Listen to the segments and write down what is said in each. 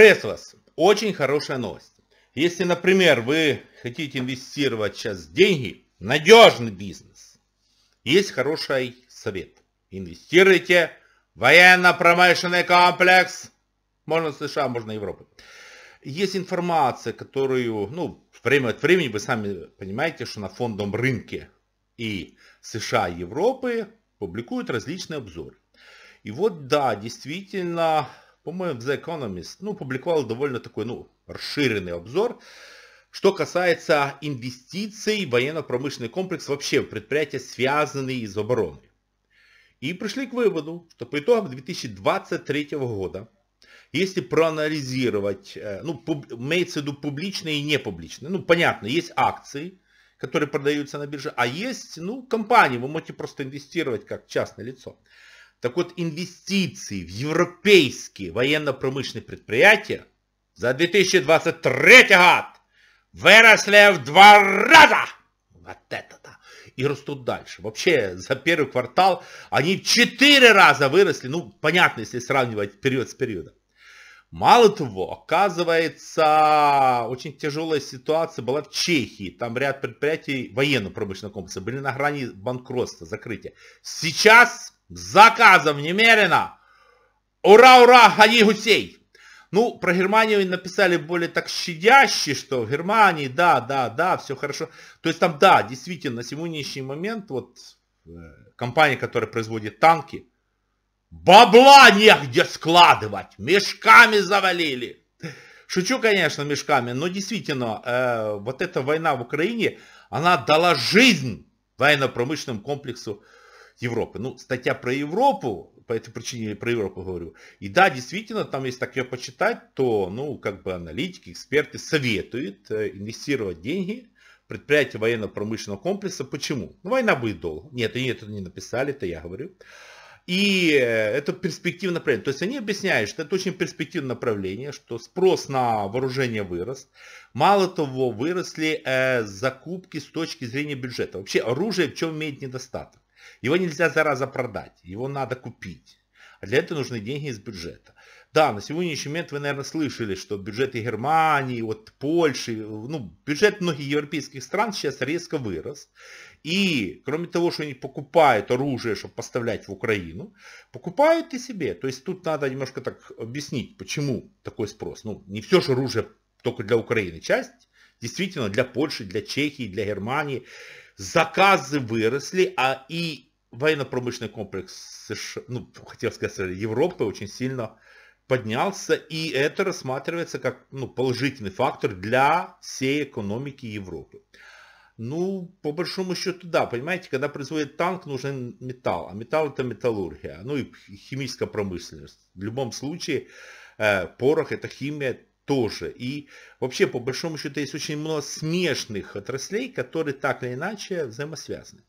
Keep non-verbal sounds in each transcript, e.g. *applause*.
Приветствую вас! Очень хорошая новость. Если, например, вы хотите инвестировать сейчас деньги, надежный бизнес, есть хороший совет. Инвестируйте в военно-промышленный комплекс, можно США, можно Европы. Есть информация, которую, ну, время от времени вы сами понимаете, что на фондовом рынке и США, и Европы публикуют различные обзоры. И вот да, действительно, по-моему, The Economist, ну, публиковал довольно такой, ну, расширенный обзор. Что касается инвестиций в военно-промышленный комплекс, вообще в предприятия, связанные с обороной. И пришли к выводу, что по итогам 2023 года, если проанализировать, э, ну, пуб, имеется в виду публичные и непубличные, ну, понятно, есть акции, которые продаются на бирже, а есть, ну, компании, вы можете просто инвестировать как частное лицо. Так вот, инвестиции в европейские военно-промышленные предприятия за 2023 год выросли в два раза. Вот это да. И растут дальше. Вообще, за первый квартал они в четыре раза выросли. Ну, понятно, если сравнивать период с периодом. Мало того, оказывается, очень тяжелая ситуация была в Чехии. Там ряд предприятий военно-промышленного комплекса были на грани банкротства, закрытия. Сейчас заказом немерено. Ура, ура, Хани Гусей. Ну, про Германию написали более так щадяще, что в Германии, да, да, да, все хорошо. То есть там, да, действительно, на сегодняшний момент вот э, компания, которая производит танки, бабла негде складывать, мешками завалили. Шучу, конечно, мешками, но действительно, э, вот эта война в Украине, она дала жизнь военно-промышленному комплексу Европы. Ну, статья про Европу, по этой причине про Европу говорю. И да, действительно, там, если так ее почитать, то, ну, как бы аналитики, эксперты советуют э, инвестировать деньги в предприятия военно-промышленного комплекса. Почему? Ну, война будет долго. Нет, они это не написали, это я говорю. И э, это перспективное направление. То есть они объясняют, что это очень перспективное направление, что спрос на вооружение вырос. Мало того, выросли э, закупки с точки зрения бюджета. Вообще оружие в чем имеет недостаток? Его нельзя, зараза, продать, его надо купить. А для этого нужны деньги из бюджета. Да, на сегодняшний момент вы, наверное, слышали, что бюджеты Германии, вот Польши, ну, бюджет многих европейских стран сейчас резко вырос. И, кроме того, что они покупают оружие, чтобы поставлять в Украину, покупают и себе. То есть тут надо немножко так объяснить, почему такой спрос. Ну, не все же оружие только для Украины. Часть действительно для Польши, для Чехии, для Германии. Заказы выросли, а и военно-промышленный комплекс США, ну, хотел сказать, Европы очень сильно поднялся, и это рассматривается как ну, положительный фактор для всей экономики Европы. Ну, по большому счету, да, понимаете, когда производит танк, нужен металл, а металл это металлургия, ну и химическая промышленность. В любом случае, э, порох это химия тоже. И вообще, по большому счету, есть очень много смешных отраслей, которые так или иначе взаимосвязаны.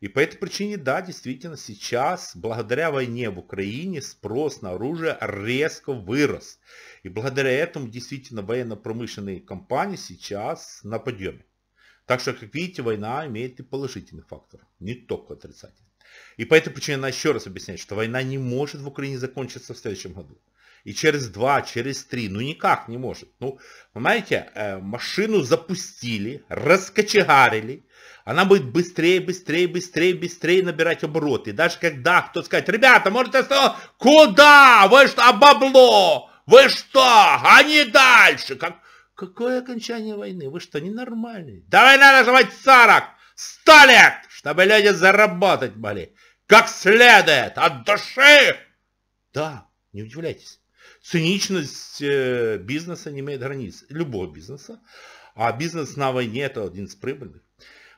И по этой причине, да, действительно, сейчас, благодаря войне в Украине, спрос на оружие резко вырос. И благодаря этому, действительно, военно-промышленные компании сейчас на подъеме. Так что, как видите, война имеет и положительный фактор, не только отрицательный. И по этой причине она еще раз объясняет, что война не может в Украине закончиться в следующем году и через два, через три, ну никак не может. Ну, понимаете, э, машину запустили, раскочегарили, она будет быстрее, быстрее, быстрее, быстрее набирать обороты. Даже когда кто скажет, ребята, может это куда, вы что, а бабло, вы что, а не дальше, как... Какое окончание войны? Вы что, ненормальные? Давай надо жевать сорок, сто лет, чтобы люди заработать могли. Как следует, от души. Да, не удивляйтесь. Циничность э, бизнеса не имеет границ, любого бизнеса. А бизнес на войне это один из прибыльных.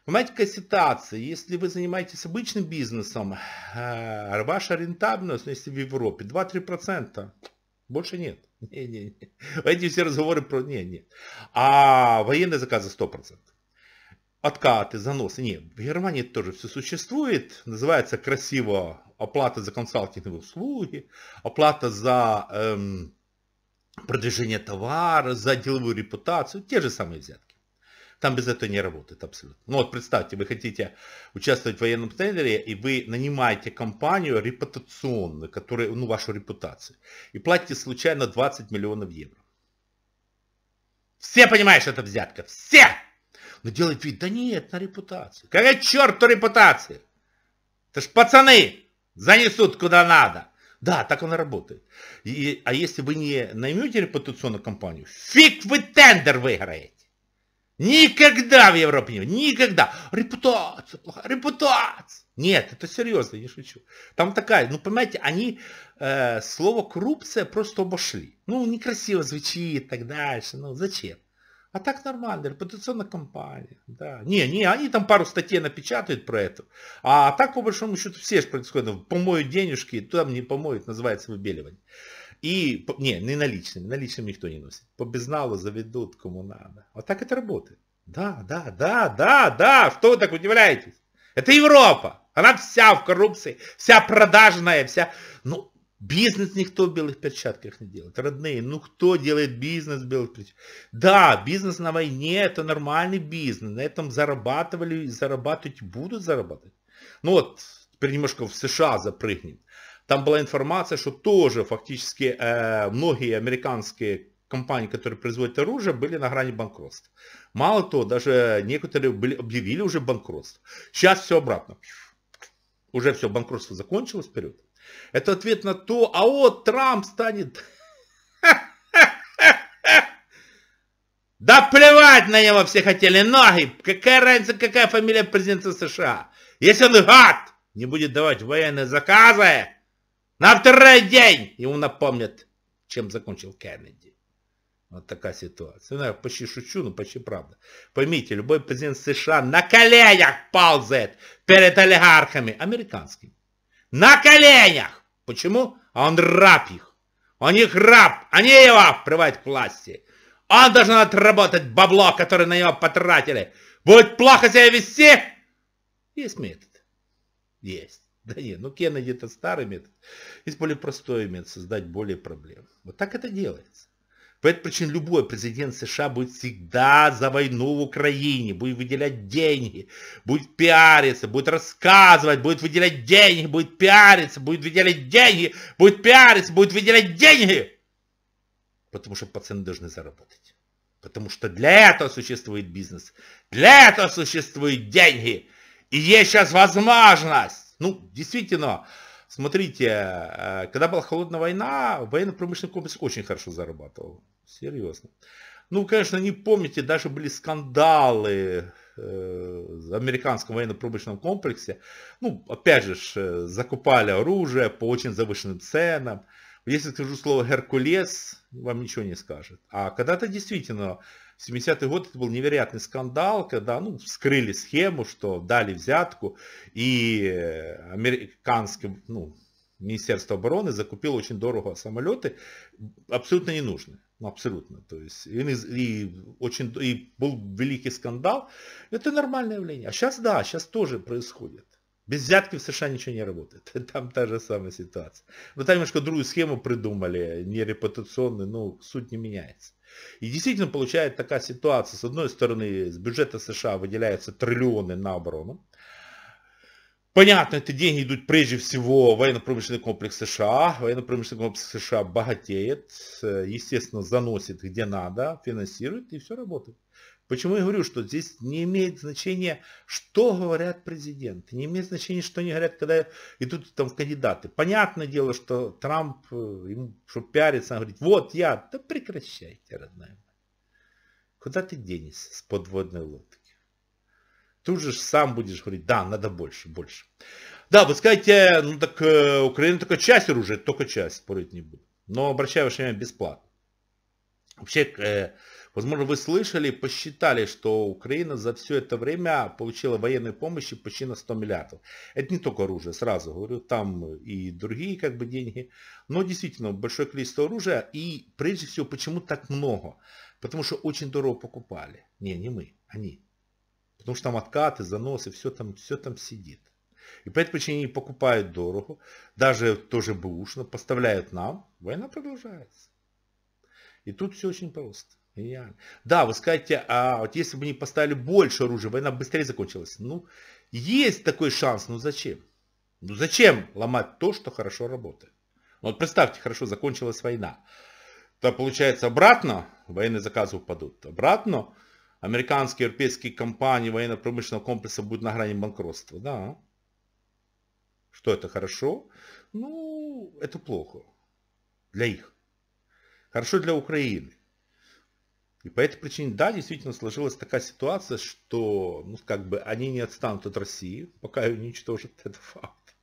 Понимаете, какая ситуация? Если вы занимаетесь обычным бизнесом, э, ваша рентабельность, ну, если в Европе, 2-3%. Больше нет. *laughs* Не, не, не. Эти все разговоры про... Не, нет. А военные заказы 100%. Откаты, заносы. Нет, в Германии тоже все существует. Называется красиво оплата за консалтинговые услуги, оплата за эм, продвижение товара, за деловую репутацию, те же самые взятки. Там без этого не работает абсолютно. Ну вот представьте, вы хотите участвовать в военном тендере, и вы нанимаете компанию репутационную, которая, ну, вашу репутацию, и платите случайно 20 миллионов евро. Все понимают, что это взятка. Все! Но делает вид, да нет, на репутацию. Какая черт то репутация? Это ж пацаны! занесут куда надо. Да, так она работает. И, а если вы не наймете репутационную компанию, фиг вы тендер выиграете. Никогда в Европе не Никогда. Репутация, плохая репутация. Нет, это серьезно, не шучу. Там такая, ну понимаете, они э, слово коррупция просто обошли. Ну, некрасиво звучит и так дальше. Ну, зачем? А так нормально, репутационная компания. Да. Не, не, они там пару статей напечатают про это. А так, по большому счету, все же происходит. Помоют денежки, там не помоют, называется выбеливание. И, не, не наличными, наличными никто не носит. По безналу заведут, кому надо. Вот а так это работает. Да, да, да, да, да, что вы так удивляетесь? Это Европа. Она вся в коррупции, вся продажная, вся... Ну, Бизнес никто в белых перчатках не делает. Родные, ну кто делает бизнес в белых перчатках? Да, бизнес на войне это нормальный бизнес. На этом зарабатывали, зарабатывать будут зарабатывать. Ну вот, теперь немножко в США запрыгнем. Там была информация, что тоже фактически э, многие американские компании, которые производят оружие, были на грани банкротства. Мало того, даже некоторые были, объявили уже банкротство. Сейчас все обратно. Уже все, банкротство закончилось, вперед. Это ответ на то, а вот Трамп станет... Да плевать на него все хотели, ноги! Какая разница, какая фамилия президента США? Если он гад не будет давать военные заказы, на второй день ему напомнят, чем закончил Кеннеди. Вот такая ситуация. Ну, я почти шучу, но почти правда. Поймите, любой президент США на коленях ползает перед олигархами американскими. На коленях! Почему? А Он раб их. Он их раб, они его впрывают к власти. Он должен отработать бабло, которое на него потратили. Будет плохо себя вести? Есть метод. Есть. Да нет, ну Кеннеди это старый метод. Есть более простой метод, создать более проблем. Вот так это делается. По этой причине любой президент США будет всегда за войну в Украине, будет выделять деньги, будет пиариться, будет рассказывать, будет выделять деньги, будет пиариться, будет выделять деньги, будет пиариться, будет выделять деньги. Потому что пациенты должны заработать. Потому что для этого существует бизнес, для этого существуют деньги. И есть сейчас возможность, ну, действительно, Смотрите, э, когда была холодная война, военно-промышленный комплекс очень хорошо зарабатывал. Серьезно. Ну, конечно, не помните, даже были скандалы э, в американском военно-промышленном комплексе. Ну, опять же, э, закупали оружие по очень завышенным ценам. Если скажу слово «Геркулес», вам ничего не скажет. А когда-то действительно, в 70-й год это был невероятный скандал, когда ну, вскрыли схему, что дали взятку, и э, американским, ну, Министерство обороны закупило очень дорого самолеты, абсолютно ненужные. Ну, абсолютно. То есть, и, и, очень, и был великий скандал. Это нормальное явление. А сейчас, да, сейчас тоже происходит. Без взятки в США ничего не работает. *laughs* Там та же самая ситуация. Но там немножко другую схему придумали, не репутационную, но ну, суть не меняется. И действительно получает такая ситуация. С одной стороны, с бюджета США выделяются триллионы на оборону. Понятно, эти деньги идут прежде всего в военно-промышленный комплекс США. Военно-промышленный комплекс США богатеет, э, естественно, заносит где надо, финансирует и все работает. Почему я говорю, что здесь не имеет значения, что говорят президенты, не имеет значения, что они говорят, когда идут там кандидаты. Понятное дело, что Трамп, э, ему, что пиарится, он говорит, вот я, да прекращайте, родная мать. Куда ты денешься с подводной лодки? Ты уже сам будешь говорить, да, надо больше, больше. Да, вы скажете, ну так э, Украина только часть оружия, только часть, спорить не буду. Но обращаю внимание, бесплатно. Вообще, э, Возможно, вы слышали, посчитали, что Украина за все это время получила военной помощи почти на 100 миллиардов. Это не только оружие, сразу говорю, там и другие как бы деньги. Но действительно, большое количество оружия. И прежде всего, почему так много? Потому что очень дорого покупали. Не, не мы, они. Потому что там откаты, заносы, все там, все там сидит. И по этой причине они покупают дорого, даже тоже бэушно, поставляют нам, война продолжается. И тут все очень просто. Гениально. Да, вы скажете, а вот если бы не поставили больше оружия, война быстрее закончилась. Ну, есть такой шанс, но ну зачем? Ну зачем ломать то, что хорошо работает? Ну вот представьте, хорошо закончилась война. То получается обратно военные заказы упадут. Обратно американские, европейские компании военно-промышленного комплекса будут на грани банкротства. Да. Что это хорошо? Ну, это плохо. Для их. Хорошо для Украины. И по этой причине, да, действительно сложилась такая ситуация, что ну, как бы они не отстанут от России, пока ее не уничтожат. *laughs* Это факт.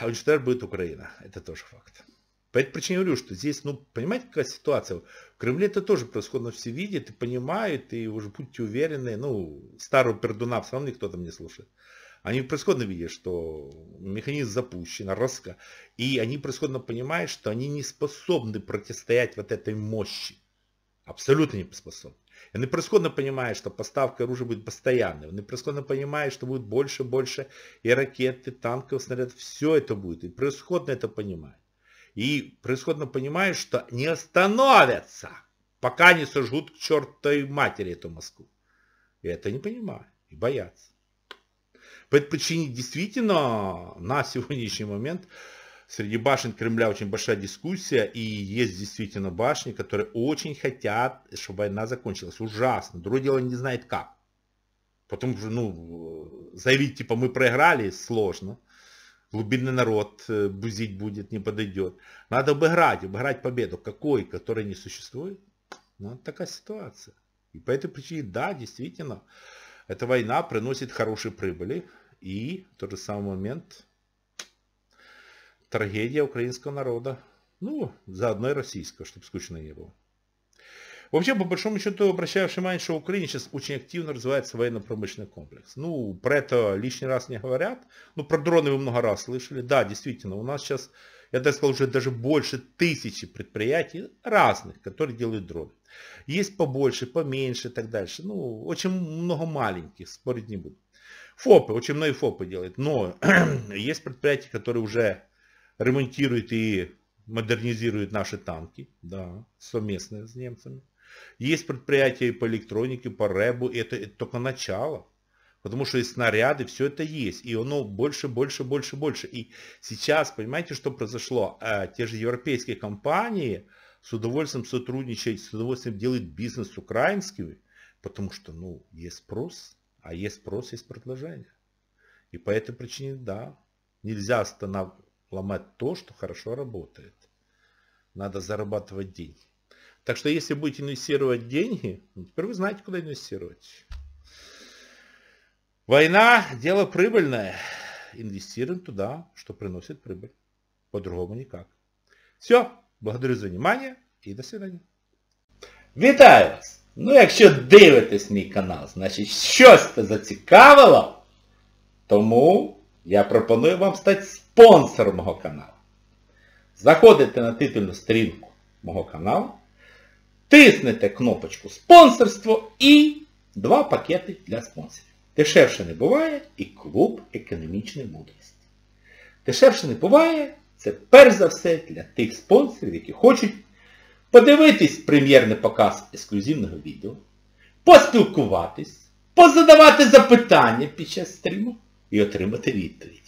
А уничтожать будет Украина. Это тоже факт. По этой причине говорю, что здесь, ну, понимаете, какая ситуация? В Кремле это тоже происходит, все видят и понимают, и уже будьте уверены, ну, старого пердуна все равно никто там не слушает. Они превосходно видят, что механизм запущен, раска, и они превосходно понимают, что они не способны противостоять вот этой мощи. Абсолютно не поспособны. И они превосходно понимают, что поставка оружия будет постоянной. Они превосходно понимают, что будет больше, больше и ракеты, танков, снарядов. Все это будет. И превосходно это понимают. И превосходно понимают, что не остановятся, пока не сожгут к чертой матери эту Москву. И это не понимают. И боятся. По этой причине действительно на сегодняшний момент Среди башен Кремля очень большая дискуссия, и есть действительно башни, которые очень хотят, чтобы война закончилась. Ужасно. Другое дело не знает как. Потому что, ну, заявить, типа, мы проиграли, сложно. Глубинный народ э, бузить будет, не подойдет. Надо обыграть, обыграть победу. Какой, которой не существует? Ну, такая ситуация. И по этой причине, да, действительно, эта война приносит хорошие прибыли. И в тот же самый момент трагедия украинского народа. Ну, заодно и российского, чтобы скучно не было. Вообще, по большому счету, обращаю внимание, что Украине сейчас очень активно развивается военно-промышленный комплекс. Ну, про это лишний раз не говорят. Ну, про дроны вы много раз слышали. Да, действительно, у нас сейчас, я даже сказал, уже даже больше тысячи предприятий разных, которые делают дроны. Есть побольше, поменьше и так дальше. Ну, очень много маленьких, спорить не буду. ФОПы, очень многие ФОПы делают. Но *clears throat* есть предприятия, которые уже ремонтирует и модернизирует наши танки, да, совместно с немцами. Есть предприятия и по электронике, по рэбу, и это, это только начало. Потому что и снаряды, все это есть. И оно больше, больше, больше, больше. И сейчас, понимаете, что произошло? Э, те же европейские компании с удовольствием сотрудничают, с удовольствием делают бизнес с украинскими. Потому что, ну, есть спрос. А есть спрос, есть предложение. И по этой причине, да, нельзя останавливать ломать то, что хорошо работает. Надо зарабатывать деньги. Так что если будете инвестировать деньги, теперь вы знаете, куда инвестировать. Война – дело прибыльное. Инвестируем туда, что приносит прибыль. По-другому никак. Все. Благодарю за внимание и до свидания. Вітаю вас! Ну, если дивитесь мій канал, значит что-то зацікавило, тому я пропоную вам стать спонсор мого каналу. Заходите на титульну сторінку мого каналу, тиснете кнопочку спонсорство і два пакети для спонсорів. Дешевше не буває і клуб економічний мудрості. Дешевше не буває, це перш за все для тих спонсорів, які хочуть подивитись прем'єрний показ ексклюзивного відео, поспілкуватись, позадавати запитання під час стріму і отримати відповідь.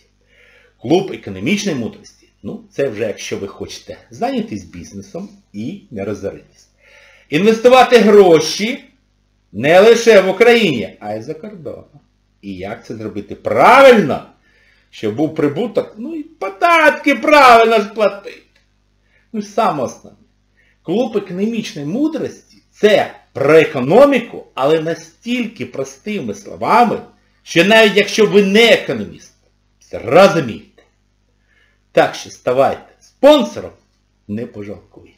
Клуб економічної мудрості. Ну, це вже якщо ви хочете зайнятися бізнесом і не розоритись. Інвестувати гроші не лише в Україні, а й за кордоном. І як це зробити? Правильно, щоб був прибуток, ну і податки правильно ж платити. Ну ж саме основне. Клуб економічної мудрості це про економіку, але настільки простими словами, що навіть якщо ви не економіст, розумієте. Так що ставайте спонсором, не пожалкуєте.